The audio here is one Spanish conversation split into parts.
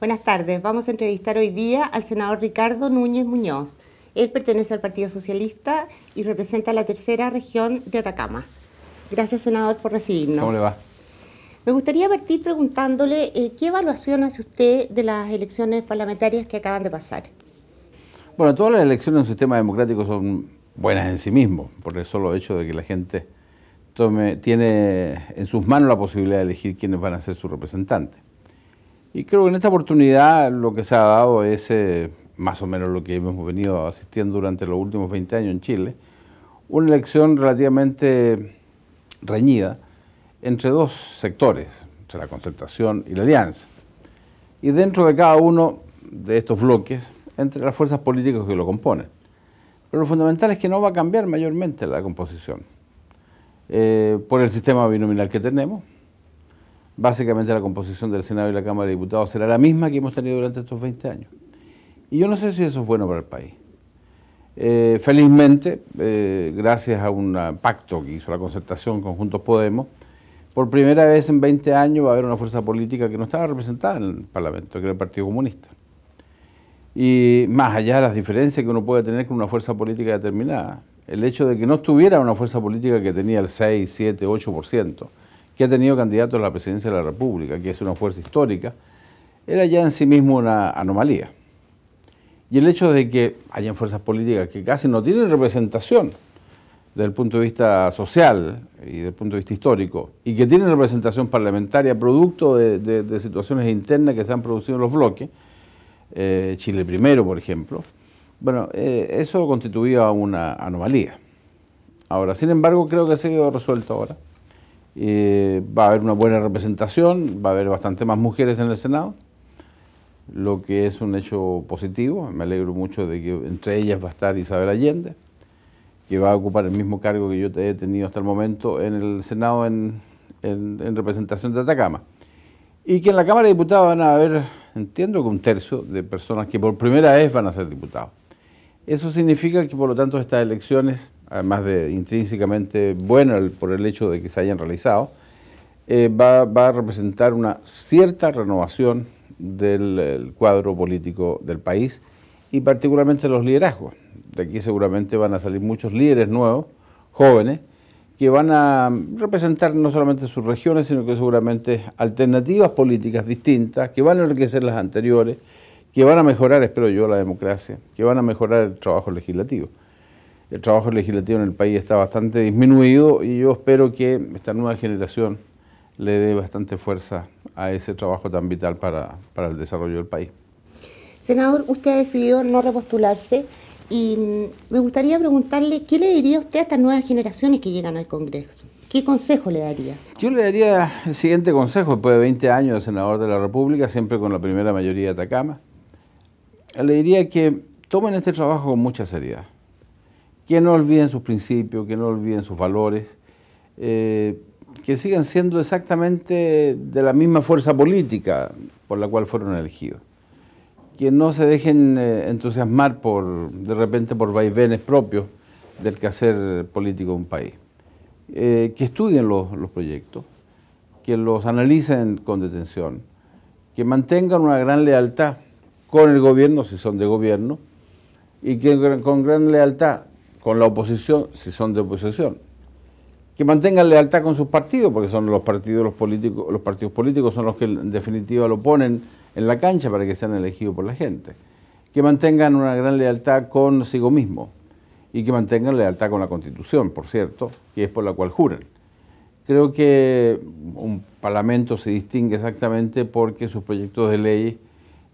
Buenas tardes. Vamos a entrevistar hoy día al senador Ricardo Núñez Muñoz. Él pertenece al Partido Socialista y representa la tercera región de Atacama. Gracias, senador, por recibirnos. ¿Cómo le va? Me gustaría partir preguntándole eh, qué evaluación hace usted de las elecciones parlamentarias que acaban de pasar. Bueno, todas las elecciones en un sistema democrático son buenas en sí mismo, por el solo hecho de que la gente tome, tiene en sus manos la posibilidad de elegir quiénes van a ser sus representantes. Y creo que en esta oportunidad lo que se ha dado es eh, más o menos lo que hemos venido asistiendo durante los últimos 20 años en Chile, una elección relativamente reñida entre dos sectores, entre la concertación y la alianza. Y dentro de cada uno de estos bloques, entre las fuerzas políticas que lo componen. Pero lo fundamental es que no va a cambiar mayormente la composición eh, por el sistema binominal que tenemos, básicamente la composición del Senado y la Cámara de Diputados será la misma que hemos tenido durante estos 20 años. Y yo no sé si eso es bueno para el país. Eh, felizmente, eh, gracias a un pacto que hizo la concertación con Podemos, por primera vez en 20 años va a haber una fuerza política que no estaba representada en el Parlamento, que era el Partido Comunista. Y más allá de las diferencias que uno puede tener con una fuerza política determinada, el hecho de que no estuviera una fuerza política que tenía el 6, 7, 8%, que ha tenido candidato a la presidencia de la República, que es una fuerza histórica, era ya en sí mismo una anomalía. Y el hecho de que hayan fuerzas políticas que casi no tienen representación desde el punto de vista social y desde el punto de vista histórico, y que tienen representación parlamentaria producto de, situaciones internas que se han producido en los bloques, eh, Chile primero, por ejemplo, bueno, eh, eso constituía una anomalía. Ahora, sin embargo, creo que se ha resuelto ahora. Eh, va a haber una buena representación, va a haber bastante más mujeres en el Senado, lo que es un hecho positivo. Me alegro mucho de que entre ellas va a estar Isabel Allende, que va a ocupar el mismo cargo que yo he tenido hasta el momento en el Senado en, representación de Atacama. Y que en la Cámara de Diputados van a haber, entiendo que un tercio de personas que por primera vez van a ser diputados. Eso significa que por lo tanto estas elecciones además de intrínsecamente bueno por el hecho de que se hayan realizado, eh, va, va, a representar una cierta renovación del cuadro político del país y particularmente los liderazgos. De aquí seguramente van a salir muchos líderes nuevos, jóvenes, que van a representar no solamente sus regiones, sino que seguramente alternativas políticas distintas, que van a enriquecer las anteriores, que van a mejorar, espero yo, la democracia, que van a mejorar el trabajo legislativo el trabajo legislativo en el país está bastante disminuido y yo espero que esta nueva generación le dé bastante fuerza a ese trabajo tan vital para, el desarrollo del país. Senador, usted ha decidido no repostularse y mm, me gustaría preguntarle, ¿qué le diría usted a estas nuevas generaciones que llegan al Congreso? ¿Qué consejo le daría? Yo le daría el siguiente consejo, después de 20 años de senador de la República, siempre con la primera mayoría de Atacama. Le diría que tomen este trabajo con mucha seriedad que no olviden sus principios, que no olviden sus valores, eh, que sigan siendo exactamente de la misma fuerza política por la cual fueron elegidos, que no se dejen eh, entusiasmar por, de repente por vaivenes propios del quehacer político de un país, eh, que estudien los proyectos, que los analicen con detención, que mantengan una gran lealtad con el gobierno, si son de gobierno, y que con gran lealtad con la oposición, si son de oposición. Que mantengan lealtad con sus partidos, porque son los partidos los políticos, los partidos políticos son los que en definitiva lo ponen en la cancha para que sean elegidos por la gente. Que mantengan una gran lealtad consigo mismo y que mantengan lealtad con la Constitución, por cierto, que es por la cual juran. Creo que un parlamento se distingue exactamente porque sus proyectos de ley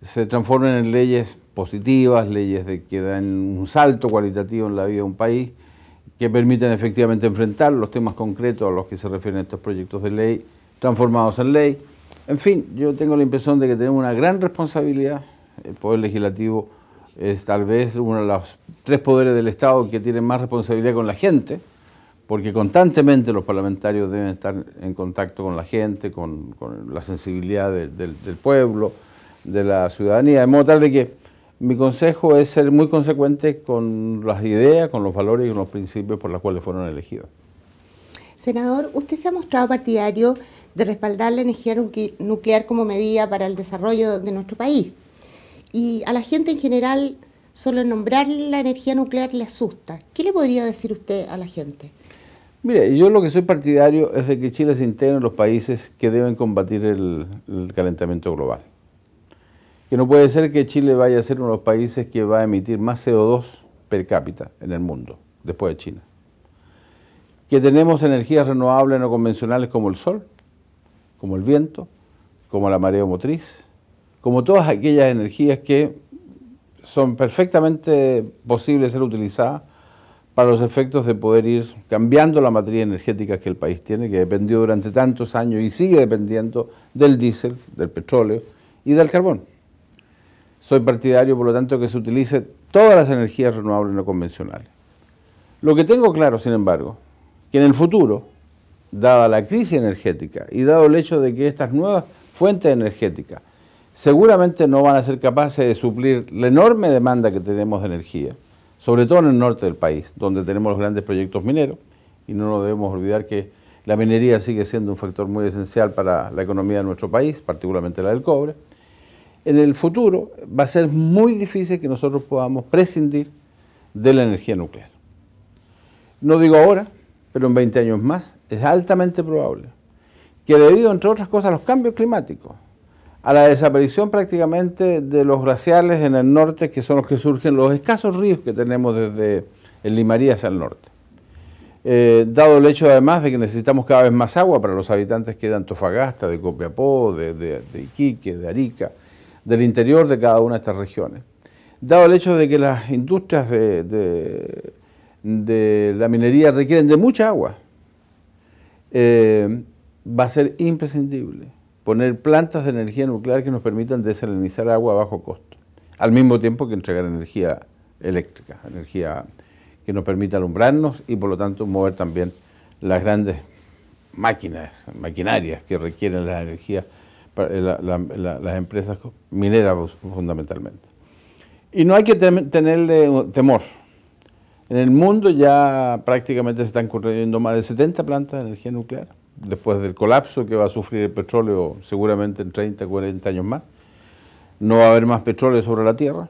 se transforman en leyes positivas, leyes que dan un salto cualitativo en la vida de un país, que permitan efectivamente enfrentar los temas concretos a los que se refieren estos proyectos de ley, transformados en ley. En fin, yo tengo la impresión de que tenemos una gran responsabilidad. El Poder Legislativo es tal vez uno de los tres poderes del Estado que tiene más responsabilidad con la gente, porque constantemente los parlamentarios deben estar en contacto con la gente, con, la sensibilidad del pueblo, de la ciudadanía, de modo tal de que mi consejo es ser muy consecuente con las ideas, con los valores y con los principios por los cuales fueron elegidos. Senador, usted se ha mostrado partidario de respaldar la energía nuclear como medida para el desarrollo de nuestro país. Y a la gente en general, solo nombrar la energía nuclear le asusta. ¿Qué le podría decir usted a la gente? Mire, yo lo que soy partidario es de que Chile se integre en los países que deben combatir el, el calentamiento global que no puede ser que Chile vaya a ser uno de los países que va a emitir más CO2 per cápita en el mundo, después de China. Que tenemos energías renovables no convencionales como el sol, como el viento, como la marea motriz, como todas aquellas energías que son perfectamente posibles de ser utilizadas para los efectos de poder ir cambiando la materia energética que el país tiene, que dependió durante tantos años y sigue dependiendo del diésel, del petróleo y del carbón. Soy partidario, por lo tanto, que se utilice todas las energías renovables no convencionales. Lo que tengo claro, sin embargo, que en el futuro, dada la crisis energética y dado el hecho de que estas nuevas fuentes energéticas seguramente no van a ser capaces de suplir la enorme demanda que tenemos de energía, sobre todo en el norte del país, donde tenemos los grandes proyectos mineros, y no nos debemos olvidar que la minería sigue siendo un factor muy esencial para la economía de nuestro país, particularmente la del cobre en el futuro va a ser muy difícil que nosotros podamos prescindir de la energía nuclear. No digo ahora, pero en 20 años más es altamente probable que debido, entre otras cosas, a los cambios climáticos, a la desaparición prácticamente de los glaciares en el norte, que son los que surgen los escasos ríos que tenemos desde el Limarí hacia el norte. Eh, dado el hecho además de que necesitamos cada vez más agua para los habitantes que de Antofagasta, de Copiapó, de Iquique, de Arica, del interior de cada una de estas regiones. Dado el hecho de que las industrias de, la minería requieren de mucha agua, eh, va a ser imprescindible poner plantas de energía nuclear que nos permitan desalinizar agua a bajo costo, al mismo tiempo que entregar energía eléctrica, energía que nos permita alumbrarnos y por lo tanto mover también las grandes máquinas, maquinarias que requieren la energía... Eh, las empresas mineras fundamentalmente. Y no hay que tenerle eh, temor. En el mundo ya prácticamente se están construyendo más de 70 plantas de energía nuclear, después del colapso que va a sufrir el petróleo seguramente en 30, 40 años más. No va a haber más petróleo sobre la Tierra.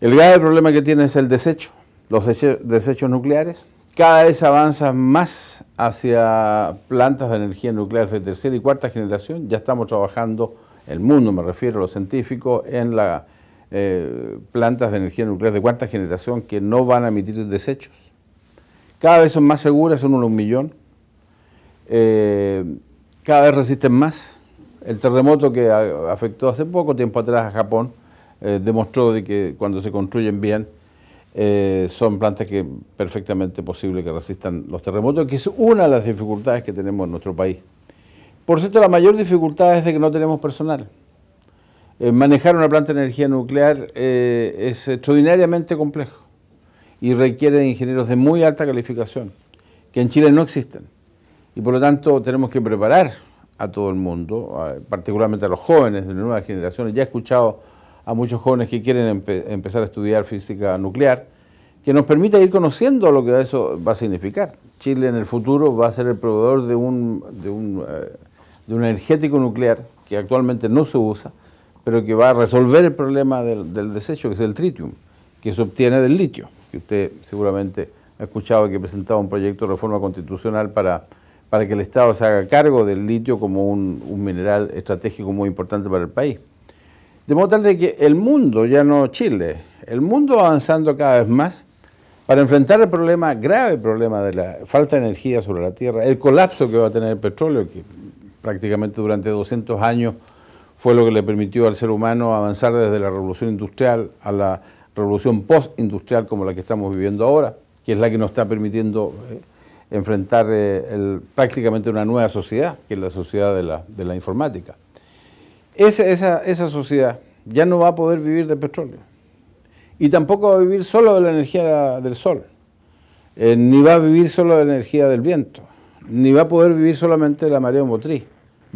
El grave problema que tiene es el desecho, los desechos nucleares, cada vez avanza más hacia plantas de energía nuclear de tercera y cuarta generación. Ya estamos trabajando, el mundo me refiero, los científicos, en las eh, plantas de energía nuclear de cuarta generación que no van a emitir desechos. Cada vez son más seguras, son unos un millón. Eh, cada vez resisten más. El terremoto que afectó hace poco tiempo atrás a Japón eh, demostró de que cuando se construyen bien eh, son plantas que perfectamente posible que resistan los terremotos, que es una de las dificultades que tenemos en nuestro país. Por cierto, la mayor dificultad es de que no tenemos personal. Eh, manejar una planta de energía nuclear eh, es extraordinariamente complejo y requiere de ingenieros de muy alta calificación, que en Chile no existen. Y por lo tanto tenemos que preparar a todo el mundo, particularmente a los jóvenes de nuevas generaciones. Ya he escuchado a muchos jóvenes que quieren empezar a estudiar física nuclear, que nos permita ir conociendo lo que eso va a significar. Chile en el futuro va a ser el proveedor de un, de un, eh, energético nuclear que actualmente no se usa, pero que va a resolver el problema del, desecho, que es el tritium, que se obtiene del litio, que usted seguramente ha escuchado que presentaba un proyecto de reforma constitucional para, para que el Estado se haga cargo del litio como un mineral estratégico muy importante para el país. De modo tal de que el mundo, ya no Chile, el mundo avanzando cada vez más para enfrentar el problema, grave problema de la falta de energía sobre la Tierra, el colapso que va a tener el petróleo, que prácticamente durante 200 años fue lo que le permitió al ser humano avanzar desde la revolución industrial a la revolución postindustrial como la que estamos viviendo ahora, que es la que nos está permitiendo eh, enfrentar eh, prácticamente una nueva sociedad, que es la sociedad de la informática esa, esa, sociedad ya no va a poder vivir de petróleo. Y tampoco va a vivir solo de la energía del sol, eh, ni va a vivir solo de la energía del viento, ni va a poder vivir solamente de la marea motriz.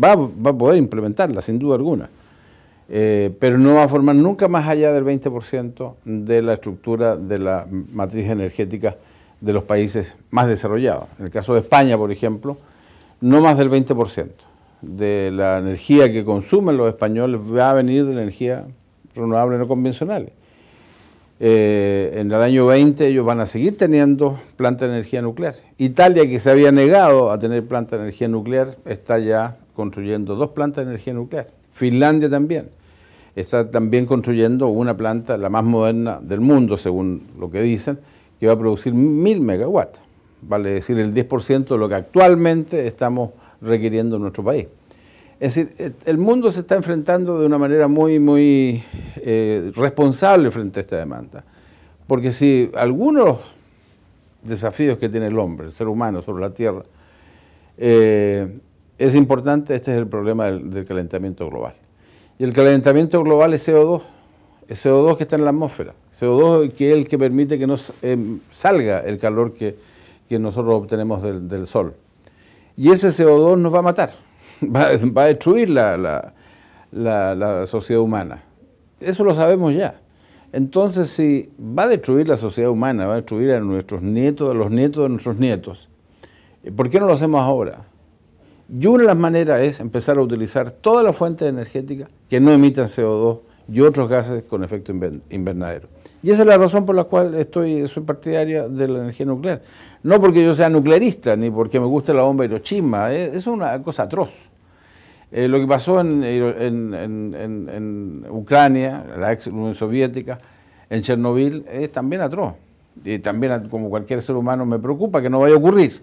Va, va a poder implementarla, sin duda alguna, eh, pero no va a formar nunca más allá del 20% de la estructura de la matriz energética de los países más desarrollados. En el caso de España, por ejemplo, no más del 20% de la energía que consumen los españoles va a venir de la energía renovable no convencional. Eh, en el año 20 ellos van a seguir teniendo planta de energía nuclear. Italia, que se había negado a tener plantas de energía nuclear, está ya construyendo dos plantas de energía nuclear. Finlandia también. Está también construyendo una planta, la más moderna del mundo, según lo que dicen, que va a producir mil megawatts. Vale decir el 10% de lo que actualmente estamos requiriendo nuestro país. Es decir, el mundo se está enfrentando de una manera muy, muy eh, responsable frente a esta demanda. Porque si algunos desafíos que tiene el hombre, el ser humano sobre la Tierra, eh, es importante, este es el problema del, calentamiento global. Y el calentamiento global es CO2, es CO2 que está en la atmósfera, CO2 que es el que permite que nos eh, salga el calor que, nosotros obtenemos del sol y ese CO2 nos va a matar, va, a destruir la, la sociedad humana. Eso lo sabemos ya. Entonces, si va a destruir la sociedad humana, va a destruir a nuestros nietos, a los nietos de nuestros nietos, ¿por qué no lo hacemos ahora? Y una de las maneras es empezar a utilizar todas las fuentes energéticas que no emitan CO2 y otros gases con efecto invernadero. Y esa es la razón por la cual estoy, soy partidaria de la energía nuclear. No porque yo sea nuclearista, ni porque me guste la bomba Hiroshima, eh, es una cosa atroz. Eh, lo que pasó en, en, en, en, Ucrania, la ex Unión Soviética, en Chernobyl, es también atroz. Y también, como cualquier ser humano, me preocupa que no vaya a ocurrir.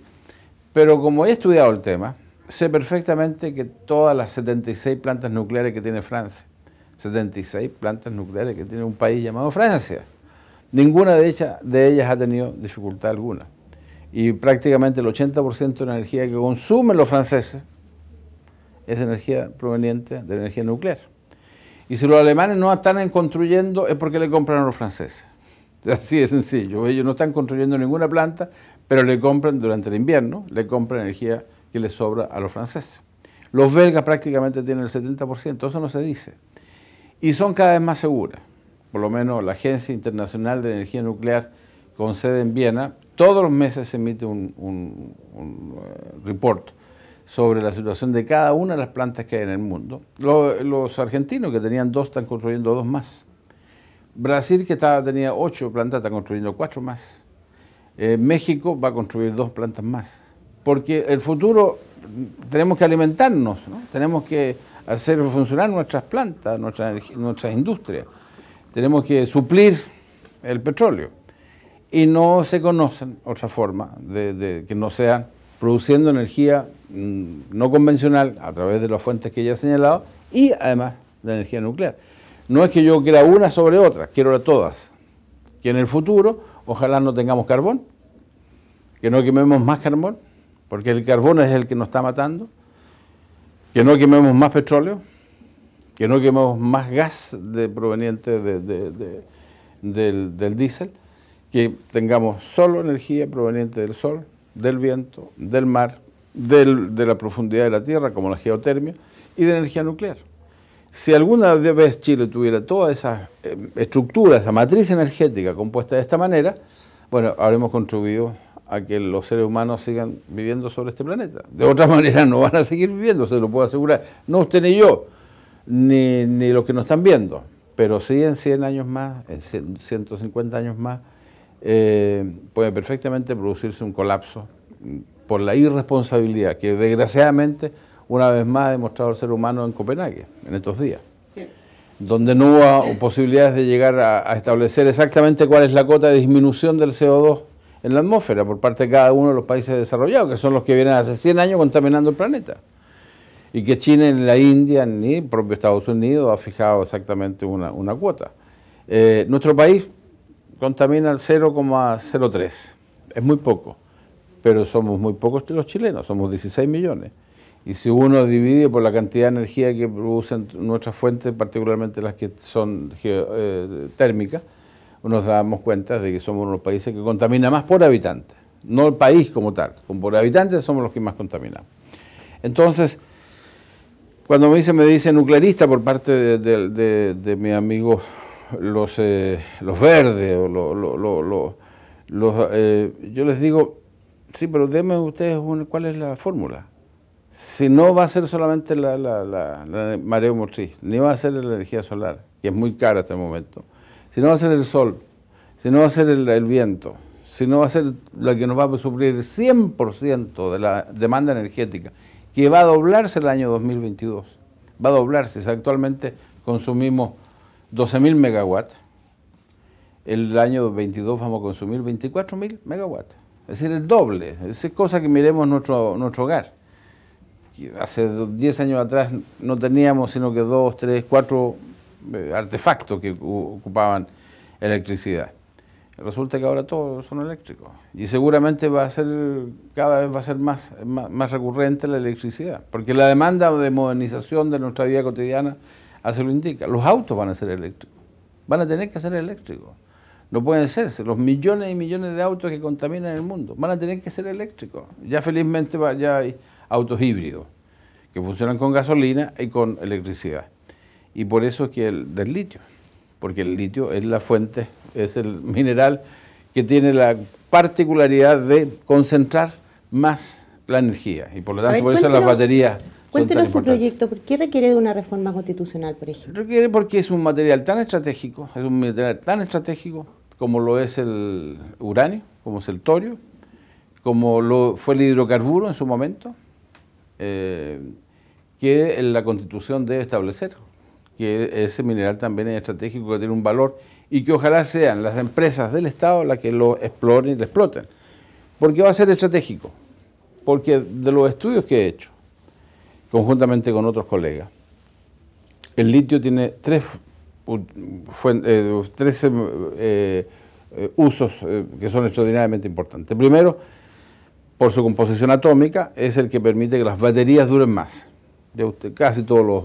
Pero como he estudiado el tema, sé perfectamente que todas las 76 plantas nucleares que tiene Francia, 76 plantas nucleares que tiene un país llamado Francia. Ninguna de ellas, ha tenido dificultad alguna. Y prácticamente el 80% de la energía que consumen los franceses es energía proveniente de energía nuclear. Y si los alemanes no están construyendo es porque le compran a los franceses. Así de sencillo. Ellos no están construyendo ninguna planta, pero le compran durante el invierno, le compran energía que les sobra a los franceses. Los belgas prácticamente tienen el 70%, eso no se dice y son cada vez más seguras. Por lo menos la Agencia Internacional de Energía Nuclear, con sede en Viena, todos los meses se emite un, un, eh, report sobre la situación de cada una de las plantas que hay en el mundo. Los, argentinos que tenían dos están construyendo dos más. Brasil, que tenía ocho plantas, está construyendo cuatro más. Eh, México va a construir dos plantas más. Porque el futuro tenemos que alimentarnos, ¿no? tenemos que hacer funcionar nuestras plantas, nuestras, nuestras industrias. Tenemos que suplir el petróleo. Y no se conocen otra forma de, que no sean produciendo energía mm, no convencional a través de las fuentes que ya he señalado y además de energía nuclear. No es que yo quiera una sobre otra, quiero todas. Que en el futuro ojalá no tengamos carbón, que no quememos más carbón, porque el carbón es el que nos está matando que no quememos más petróleo, que no quememos más gas proveniente del, del diésel, que tengamos solo energía proveniente del sol, del viento, del mar, de la profundidad de la tierra, como la geotermia, y de energía nuclear. Si alguna vez Chile tuviera toda esa eh, estructura, esa matriz energética compuesta de esta manera, bueno, habremos contribuido a que los seres humanos sigan viviendo sobre este planeta. De otra manera no van a seguir viviendo, se lo puedo asegurar. No usted ni yo, ni, los que nos están viendo, pero sí en 100 años más, en 150 años más, eh, puede perfectamente producirse un colapso por la irresponsabilidad que desgraciadamente una vez más ha demostrado el ser humano en Copenhague en estos días, donde no hubo posibilidades de llegar a, a establecer exactamente cuál es la cota de disminución del CO2 en la atmósfera por parte de cada uno de los países desarrollados, que son los que vienen hace 100 años contaminando el planeta. Y que China, en la India, ni el propio Estados Unidos ha fijado exactamente una, cuota. Eh, nuestro país contamina el 0,03, es muy poco, pero somos muy pocos los chilenos, somos 16 millones. Y si uno divide por la cantidad de energía que producen nuestras fuentes, particularmente las que son eh, térmicas, nos damos cuenta de que somos uno de los países que contamina más por habitante, no el país como tal, como por habitante somos los que más contaminamos. Entonces, cuando me dice, me dice nuclearista por parte de, de, amigo los, eh, los verdes, o eh, yo les digo, sí, pero denme ustedes cuál es la fórmula. Si no va a ser solamente la, la, la, mareo motriz, ni va a ser la energía solar, que es muy cara hasta el momento, si no va a ser el sol, si no va a ser el, viento, si no va a ser la que nos va a suplir el 100% de la demanda energética, que va a doblarse el año 2022, va a doblarse, si actualmente consumimos 12.000 megawatts, el año 22 vamos a consumir 24.000 megawatts, es decir, el doble, Esa es cosa que miremos nuestro, nuestro hogar hace 10 años atrás no teníamos sino que 2, 3, 4 eh, artefactos que ocupaban electricidad. Resulta que ahora todos son eléctricos y seguramente va a ser cada vez va a ser más, más, recurrente la electricidad, porque la demanda de modernización de nuestra vida cotidiana así lo indica. Los autos van a ser eléctricos, van a tener que ser eléctricos. No pueden ser, los millones y millones de autos que contaminan el mundo van a tener que ser eléctricos. Ya felizmente ya hay autos híbridos que funcionan con gasolina y con electricidad. Y por eso es que el del litio, porque el litio es la fuente, es el mineral que tiene la particularidad de concentrar más la energía. Y por lo tanto, por eso las baterías... Cuéntenos su proyecto, ¿por qué requiere de una reforma constitucional, por ejemplo? Requiere porque es un material tan estratégico, es un material tan estratégico como lo es el uranio, como es el torio, como lo fue el hidrocarburo en su momento, eh, que la constitución debe establecer que ese mineral también es estratégico, que tiene un valor y que ojalá sean las empresas del Estado las que lo exploren y lo exploten. Porque va a ser estratégico, porque de los estudios que he hecho, conjuntamente con otros colegas, el litio tiene tres, eh, eh, usos eh, que son extraordinariamente importantes. Primero, por su composición atómica, es el que permite que las baterías duren más. casi todos los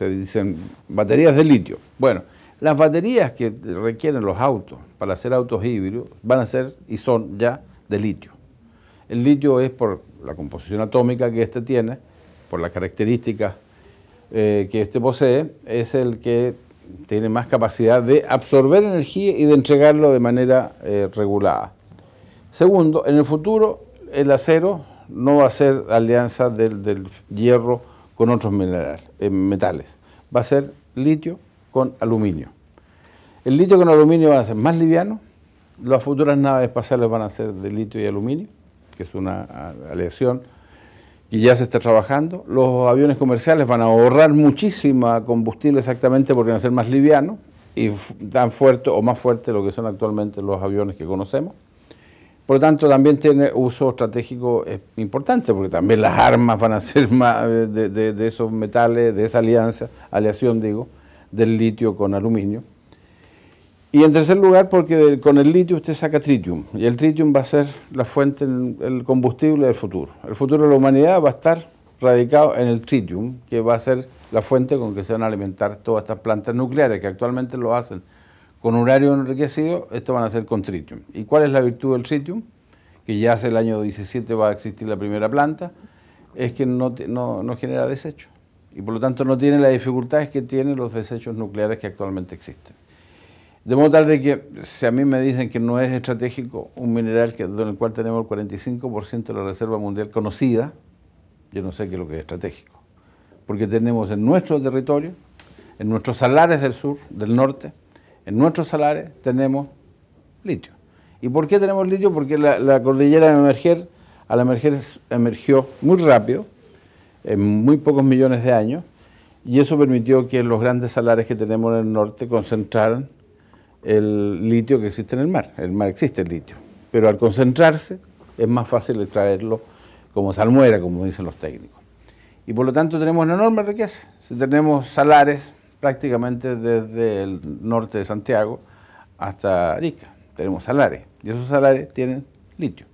se dicen baterías de litio. Bueno, las baterías que requieren los autos para hacer autos híbridos van a ser y son ya de litio. El litio es por la composición atómica que éste tiene, por las características eh, que éste posee, es el que tiene más capacidad de absorber energía y de entregarlo de manera eh, regulada. Segundo, en el futuro el acero no va a ser alianza del, del hierro con otros minerales, eh, metales. Va a ser litio con aluminio. El litio con aluminio va a ser más liviano. Las futuras naves espaciales van a ser de litio y aluminio, que es una aleación que ya se está trabajando. Los aviones comerciales van a ahorrar muchísima combustible exactamente porque van a ser más livianos y tan fuerte o más fuerte lo que son actualmente los aviones que conocemos. Por lo tanto, también tiene uso estratégico eh, importante, porque también las armas van a ser más eh, de, de esos metales, de esa alianza, aleación digo, del litio con aluminio. Y en tercer lugar, porque con el litio usted saca tritium, y el tritium va a ser la fuente, el combustible del futuro. El futuro de la humanidad va a estar radicado en el tritium, que va a ser la fuente con que se van a alimentar todas estas plantas nucleares, que actualmente lo hacen con horario enriquecido, esto van a ser con tritium. ¿Y cuál es la virtud del tritium? Que ya hace el año 17 va a existir la primera planta, es que no, genera desechos, y por lo tanto no tiene las dificultades que tienen los desechos nucleares que actualmente existen. De modo tal de que si a mí me dicen que no es estratégico un mineral que, en el cual tenemos el 45% de la reserva mundial conocida, yo no sé qué es lo que es estratégico. Porque tenemos en nuestro territorio, en nuestros salares del sur, del norte, en nuestros salares tenemos litio. ¿Y por qué tenemos litio? Porque la, cordillera de emerger, la emerger emergió muy rápido, en muy pocos millones de años, y eso permitió que los grandes salares que tenemos en el norte concentraran el litio que existe en el mar. el mar existe el litio, pero al concentrarse es más fácil extraerlo como salmuera, como dicen los técnicos. Y por lo tanto tenemos una enorme riqueza. Si tenemos salares prácticamente desde el norte de Santiago hasta Arica. Tenemos salares y esos salares tienen litio.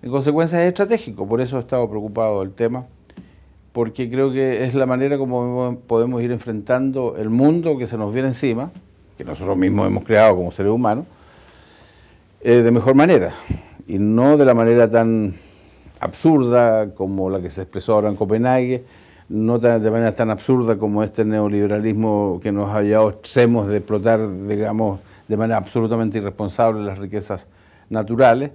En consecuencia es estratégico, por eso he estado preocupado del tema, porque creo que es la manera como podemos ir enfrentando el mundo que se nos viene encima, que nosotros mismos hemos creado como seres humanos, eh, de mejor manera y no de la manera tan absurda como la que se expresó ahora en Copenhague, no de manera tan absurda como este neoliberalismo que nos ha llevado de explotar, digamos, de manera absolutamente irresponsable las riquezas naturales,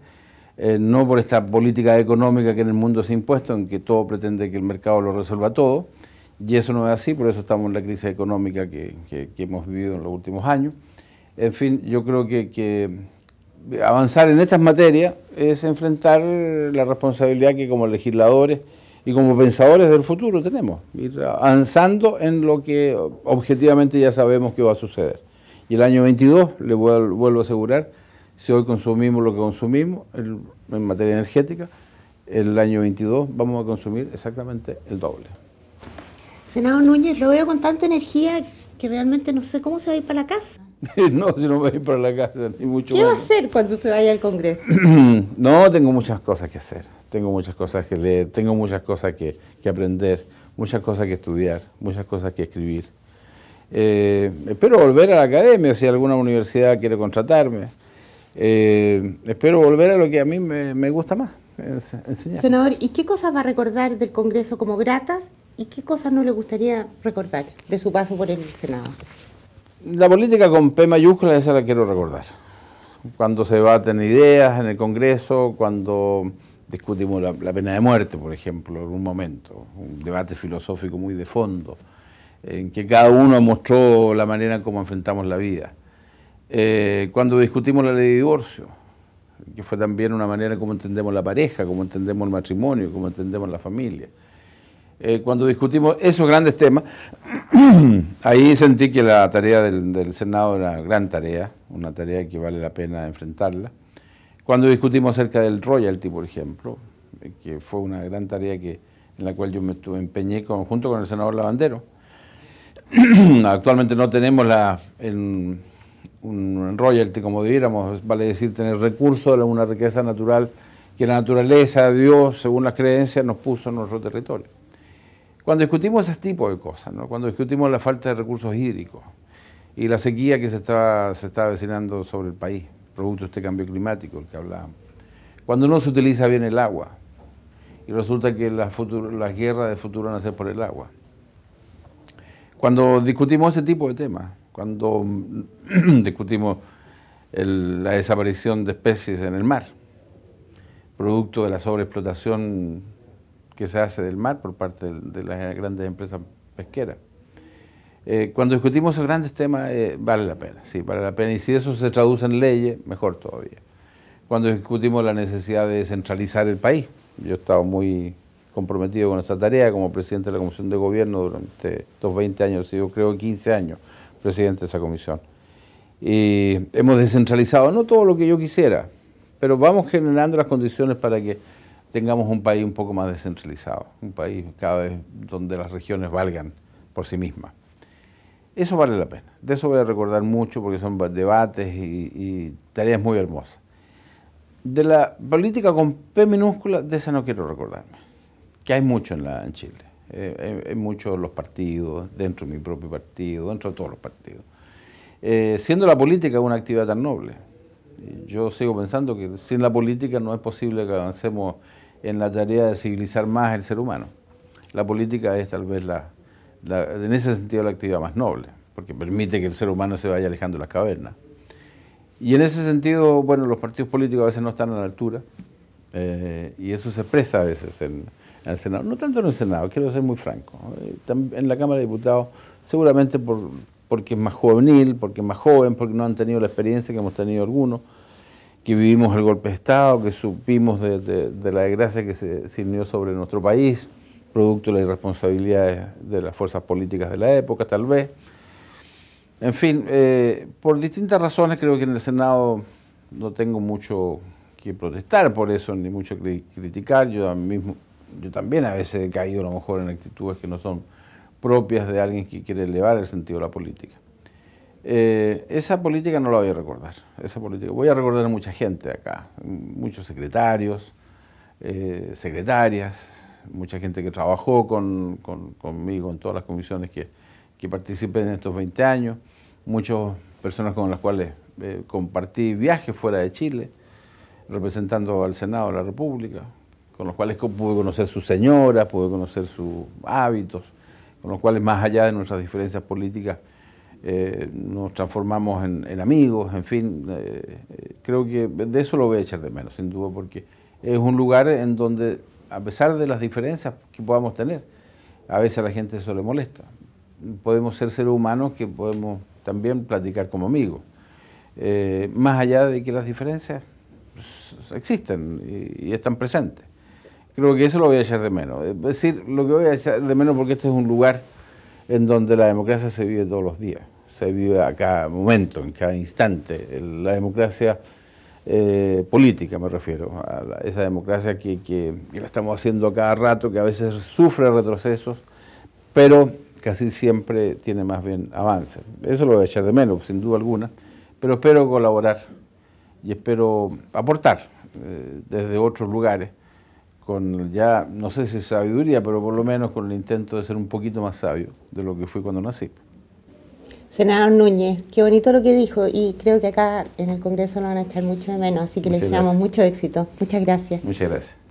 eh, no por esta política económica que en el mundo se ha impuesto, en que todo pretende que el mercado lo resuelva todo, y eso no es así, por eso estamos en la crisis económica que, hemos vivido en los últimos años. En fin, yo creo que avanzar en estas materias es enfrentar la responsabilidad que como legisladores y como pensadores del futuro tenemos, ir avanzando en lo que objetivamente ya sabemos que va a suceder. Y el año 22, le vuelvo a asegurar, si hoy consumimos lo que consumimos en materia energética, el año 22 vamos a consumir exactamente el doble. Senado Núñez, lo veo con tanta energía que realmente no sé cómo se va a ir para la casa. no, yo no voy a ir para la casa, ni mucho ¿Qué va a hacer cuando usted vaya al Congreso? no, tengo muchas cosas que hacer, tengo muchas cosas que leer, tengo muchas cosas que, aprender, muchas cosas que estudiar, muchas cosas que escribir. Eh, espero volver a la academia si alguna universidad quiere contratarme. Eh, espero volver a lo que a mí me, me gusta más, enseñar. Senador, ¿y qué cosas va a recordar del Congreso como gratas y qué cosas no le gustaría recordar de su paso por el Senado? la política con P mayúscula, esa la quiero recordar. Cuando se debaten ideas en el Congreso, cuando discutimos la, pena de muerte, por ejemplo, en un momento, un debate filosófico muy de fondo, en que cada uno mostró la manera como enfrentamos la vida. Eh, cuando discutimos la ley de divorcio, que fue también una manera como entendemos la pareja, como entendemos el matrimonio, como entendemos la familia. Eh, cuando discutimos esos grandes temas, ahí sentí que la tarea del, Senado era una gran tarea, una tarea que vale la pena enfrentarla. Cuando discutimos acerca del royalty, por ejemplo, eh, que fue una gran tarea que, en la cual yo me empeñé junto con el senador Lavandero. Actualmente no tenemos la, un royalty como debiéramos, vale decir, tener recursos de una riqueza natural que la naturaleza, Dios, según las creencias, nos puso en nuestro territorio. Cuando discutimos ese tipo de cosas, cuando discutimos la falta de recursos hídricos y la sequía que se está, se está avecinando sobre el país, producto de este cambio climático, del que hablábamos, cuando no se utiliza bien el agua y resulta que las, las guerras de futuro van a ser por el agua. Cuando discutimos ese tipo de temas, cuando discutimos la desaparición de especies en el mar, producto de la sobreexplotación que se hace del mar por parte de, las grandes empresas pesqueras. Eh, cuando discutimos esos grandes temas, eh, vale la pena, sí, vale la pena. Y si eso se traduce en leyes, mejor todavía. Cuando discutimos la necesidad de descentralizar el país, yo he estado muy comprometido con esa tarea como presidente de la Comisión de Gobierno durante dos 20 años, yo creo 15 años presidente de esa comisión. Y hemos descentralizado, no todo lo que yo quisiera, pero vamos generando las condiciones para que tengamos un país un poco más descentralizado, un país cada vez donde las regiones valgan por sí mismas. Eso vale la pena. De eso voy a recordar mucho porque son debates y, tareas muy hermosas. De la política con P minúscula, de esa no quiero recordarme, que hay mucho en, la, Chile. hay, eh, eh, eh, muchos los partidos, dentro de mi propio partido, dentro de todos los partidos. siendo la política una actividad tan noble, yo sigo pensando que sin la política no es posible que avancemos en la tarea de civilizar más el ser humano. La política es tal vez la, en ese sentido la actividad más noble, porque permite que el ser humano se vaya alejando de las cavernas. Y en ese sentido, bueno, los partidos políticos a veces no están a la altura, eh, y eso se expresa a veces en, en, el Senado. No tanto en el Senado, quiero ser muy franco. Eh, en la Cámara de Diputados, seguramente por, porque es más juvenil, porque es más joven, porque no han tenido la experiencia que hemos tenido algunos que vivimos el golpe de Estado, que supimos de, la desgracia que se sirvió sobre nuestro país, producto de la irresponsabilidad de las fuerzas políticas de la época, tal vez. En fin, eh, por distintas razones creo que en el Senado no tengo mucho que protestar por eso, ni mucho que criticar. Yo, mismo, yo también a veces he caído a lo mejor en actitudes que no son propias de alguien que quiere elevar el sentido de la política. Eh, esa política no la voy a recordar. Esa política. Voy a recordar a mucha gente acá, muchos secretarios, eh, secretarias, mucha gente que trabajó con, con, conmigo en todas las comisiones que, que, participé en estos 20 años, muchas personas con las cuales eh, compartí viajes fuera de Chile, representando al Senado de la República, con los cuales pude conocer sus señoras, pude conocer sus hábitos, con los cuales más allá de nuestras diferencias políticas, eh, nos transformamos en, amigos, en fin, eh, eh, creo que de eso lo voy a echar de menos, sin duda, porque es un lugar en donde, a pesar de las diferencias que podamos tener, a veces a la gente eso le molesta. Podemos ser seres humanos que podemos también platicar como amigos, más allá de que las diferencias existen y, y están presentes. Creo que eso lo voy a echar de menos. Es decir, lo que voy a echar de menos porque este es un lugar en donde la democracia se vive todos los días, se vive a cada momento, en cada instante. La democracia eh, política, me refiero, a esa democracia que, la estamos haciendo a cada rato, que a veces sufre retrocesos, pero casi siempre tiene más bien avance. Eso lo voy a echar de menos, sin duda alguna, pero espero colaborar y espero aportar eh, desde otros lugares con ya, no sé si sabiduría, pero por lo menos con el intento de ser un poquito más sabio de lo que fui cuando nací. Senador Núñez, qué bonito lo que dijo y creo que acá en el Congreso lo van a echar mucho de menos, así que le deseamos mucho éxito. Muchas gracias. Muchas gracias.